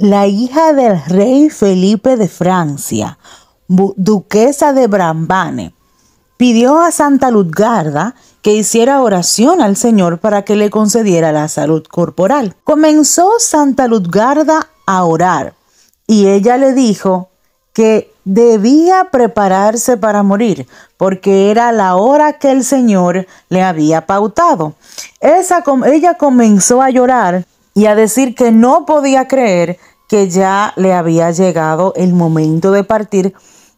la hija del rey Felipe de Francia, duquesa de Brambane, pidió a Santa Luzgarda que hiciera oración al Señor para que le concediera la salud corporal. Comenzó Santa Luzgarda a orar y ella le dijo que debía prepararse para morir porque era la hora que el Señor le había pautado. ella comenzó a llorar y a decir que no podía creer que ya le había llegado el momento de partir,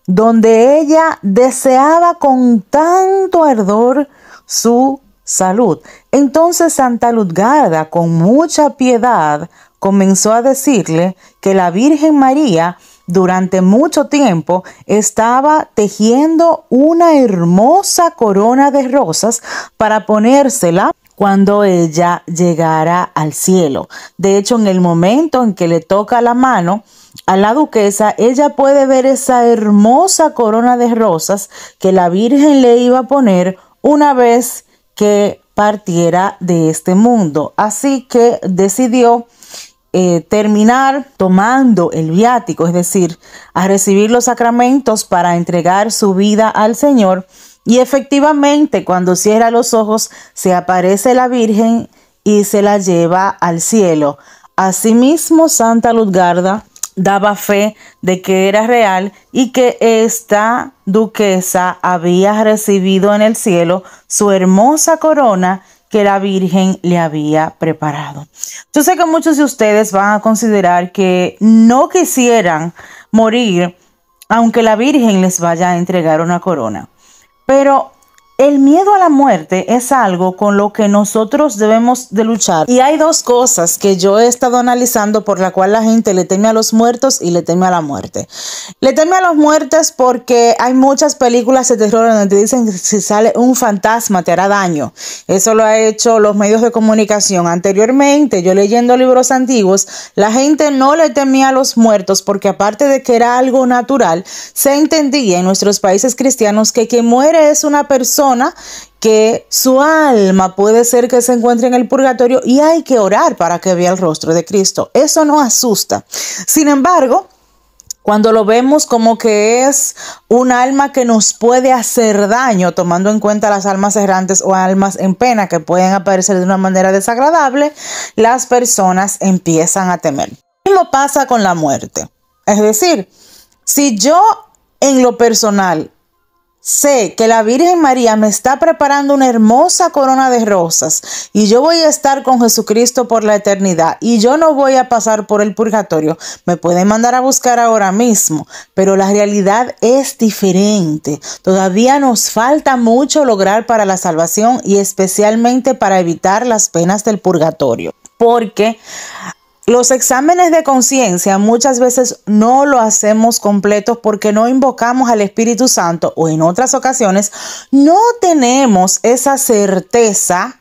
donde ella deseaba con tanto ardor su salud. Entonces Santa Luzgarda, con mucha piedad, comenzó a decirle que la Virgen María durante mucho tiempo estaba tejiendo una hermosa corona de rosas para ponérsela cuando ella llegara al cielo. De hecho, en el momento en que le toca la mano a la duquesa, ella puede ver esa hermosa corona de rosas que la Virgen le iba a poner una vez que partiera de este mundo. Así que decidió eh, terminar tomando el viático, es decir, a recibir los sacramentos para entregar su vida al Señor. Y efectivamente, cuando cierra los ojos, se aparece la Virgen y se la lleva al cielo. Asimismo, Santa Luzgarda daba fe de que era real y que esta duquesa había recibido en el cielo su hermosa corona que la Virgen le había preparado. Yo sé que muchos de ustedes van a considerar que no quisieran morir aunque la Virgen les vaya a entregar una corona. Pero el miedo a la muerte es algo con lo que nosotros debemos de luchar. Y hay dos cosas que yo he estado analizando por la cual la gente le teme a los muertos y le teme a la muerte. Le teme a los muertos porque hay muchas películas de terror donde dicen que si sale un fantasma te hará daño. Eso lo han hecho los medios de comunicación. Anteriormente, yo leyendo libros antiguos, la gente no le temía a los muertos porque aparte de que era algo natural, se entendía en nuestros países cristianos que quien muere es una persona que su alma puede ser que se encuentre en el purgatorio y hay que orar para que vea el rostro de Cristo. Eso no asusta. Sin embargo, cuando lo vemos como que es un alma que nos puede hacer daño, tomando en cuenta las almas errantes o almas en pena que pueden aparecer de una manera desagradable, las personas empiezan a temer. Lo mismo pasa con la muerte. Es decir, si yo en lo personal Sé que la Virgen María me está preparando una hermosa corona de rosas y yo voy a estar con Jesucristo por la eternidad y yo no voy a pasar por el purgatorio. Me pueden mandar a buscar ahora mismo, pero la realidad es diferente. Todavía nos falta mucho lograr para la salvación y especialmente para evitar las penas del purgatorio. Porque los exámenes de conciencia muchas veces no lo hacemos completos porque no invocamos al Espíritu Santo o en otras ocasiones no tenemos esa certeza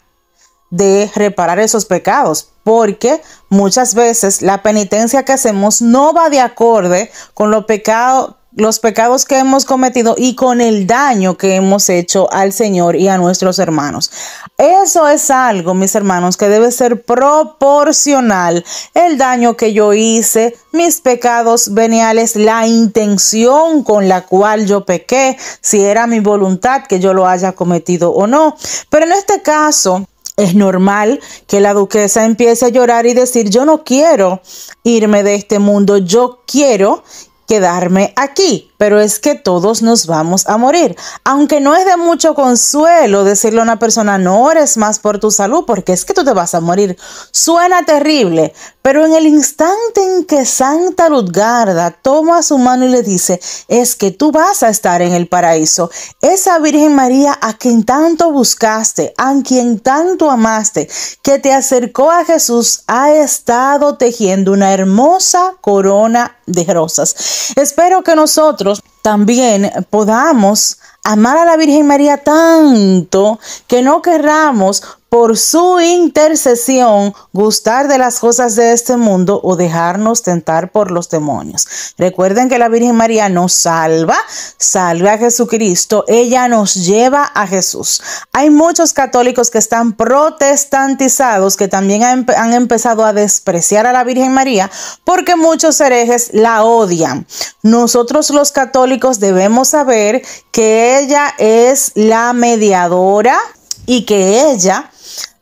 de reparar esos pecados porque muchas veces la penitencia que hacemos no va de acorde con los pecados los pecados que hemos cometido y con el daño que hemos hecho al Señor y a nuestros hermanos. Eso es algo, mis hermanos, que debe ser proporcional. El daño que yo hice, mis pecados veniales, la intención con la cual yo pequé, si era mi voluntad que yo lo haya cometido o no. Pero en este caso, es normal que la duquesa empiece a llorar y decir, yo no quiero irme de este mundo, yo quiero quedarme aquí pero es que todos nos vamos a morir. Aunque no es de mucho consuelo decirle a una persona, no ores más por tu salud, porque es que tú te vas a morir. Suena terrible, pero en el instante en que Santa Luzgarda toma su mano y le dice, es que tú vas a estar en el paraíso, esa Virgen María a quien tanto buscaste, a quien tanto amaste, que te acercó a Jesús, ha estado tejiendo una hermosa corona de rosas. Espero que nosotros Gracias también podamos amar a la Virgen María tanto que no querramos por su intercesión gustar de las cosas de este mundo o dejarnos tentar por los demonios. Recuerden que la Virgen María nos salva, salva a Jesucristo, ella nos lleva a Jesús. Hay muchos católicos que están protestantizados, que también han, han empezado a despreciar a la Virgen María porque muchos herejes la odian. Nosotros los católicos debemos saber que ella es la mediadora y que ella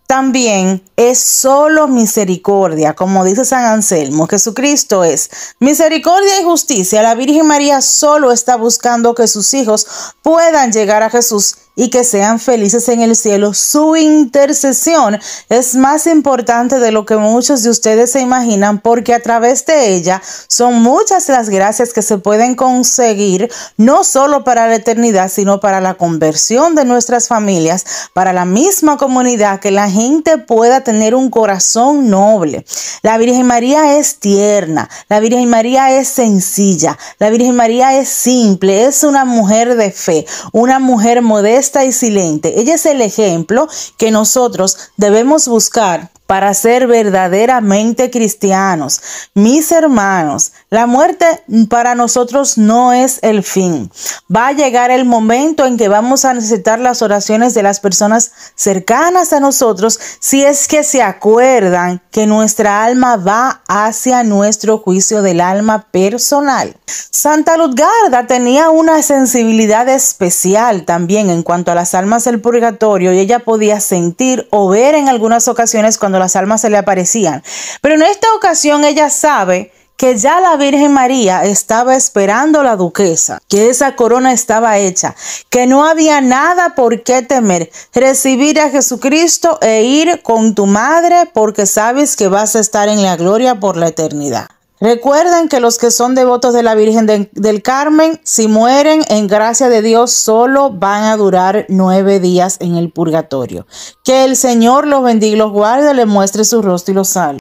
también es solo misericordia, como dice San Anselmo, Jesucristo es misericordia y justicia. La Virgen María solo está buscando que sus hijos puedan llegar a Jesús y que sean felices en el cielo. Su intercesión es más importante de lo que muchos de ustedes se imaginan porque a través de ella son muchas las gracias que se pueden conseguir, no solo para la eternidad, sino para la conversión de nuestras familias, para la misma comunidad, que la gente pueda tener un corazón noble. La Virgen María es tierna, la Virgen María es sencilla, la Virgen María es simple, es una mujer de fe, una mujer modesta Está y silente. Ella es el ejemplo que nosotros debemos buscar para ser verdaderamente cristianos. Mis hermanos, la muerte para nosotros no es el fin. Va a llegar el momento en que vamos a necesitar las oraciones de las personas cercanas a nosotros si es que se acuerdan que nuestra alma va hacia nuestro juicio del alma personal. Santa Ludgarda tenía una sensibilidad especial también en cuanto a las almas del purgatorio y ella podía sentir o ver en algunas ocasiones cuando las almas se le aparecían. Pero en esta ocasión ella sabe que ya la Virgen María estaba esperando la duquesa, que esa corona estaba hecha, que no había nada por qué temer, recibir a Jesucristo e ir con tu madre porque sabes que vas a estar en la gloria por la eternidad. Recuerden que los que son devotos de la Virgen del Carmen, si mueren en gracia de Dios, solo van a durar nueve días en el purgatorio. Que el Señor los bendiga los guarde, les muestre su rostro y los salve.